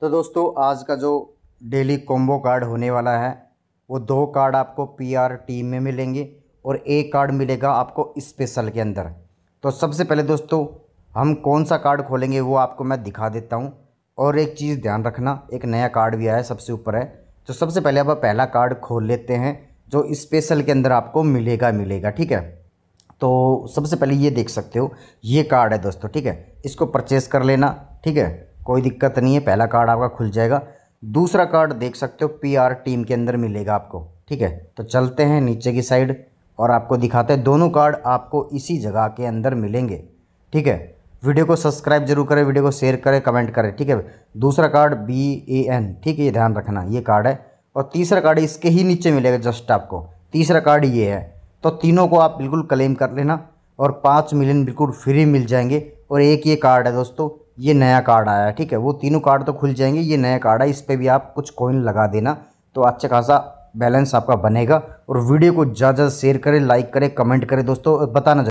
तो दोस्तों आज का जो डेली कॉम्बो कार्ड होने वाला है वो दो कार्ड आपको पीआर टीम में मिलेंगे और एक कार्ड मिलेगा आपको स्पेशल के अंदर तो सबसे पहले दोस्तों हम कौन सा कार्ड खोलेंगे वो आपको मैं दिखा देता हूँ और एक चीज़ ध्यान रखना एक नया कार्ड भी आया है सबसे ऊपर है तो सबसे पहले आप पहला कार्ड खोल लेते हैं जो स्पेशल के अंदर आपको मिलेगा मिलेगा ठीक है तो सबसे पहले ये देख सकते हो ये कार्ड है दोस्तों ठीक है इसको परचेस कर लेना ठीक है कोई दिक्कत नहीं है पहला कार्ड आपका खुल जाएगा दूसरा कार्ड देख सकते हो पीआर टीम के अंदर मिलेगा आपको ठीक है तो चलते हैं नीचे की साइड और आपको दिखाते हैं दोनों कार्ड आपको इसी जगह के अंदर मिलेंगे ठीक है वीडियो को सब्सक्राइब जरूर करें वीडियो को शेयर करें कमेंट करें ठीक है दूसरा कार्ड बी ए एन ठीक है ये ध्यान रखना ये कार्ड है और तीसरा कार्ड इसके ही नीचे मिलेगा जस्ट आपको तीसरा कार्ड ये है तो तीनों को आप बिल्कुल क्लेम कर लेना और पाँच मिलियन बिल्कुल फ्री मिल जाएंगे और एक ये कार्ड है दोस्तों ये नया कार्ड आया ठीक है वो तीनों कार्ड तो खुल जाएंगे ये नया कार्ड है इस पर भी आप कुछ कॉइन लगा देना तो अच्छा खासा बैलेंस आपका बनेगा और वीडियो को ज़्यादा ज़्यादा शेयर करें लाइक करें कमेंट करें दोस्तों बताना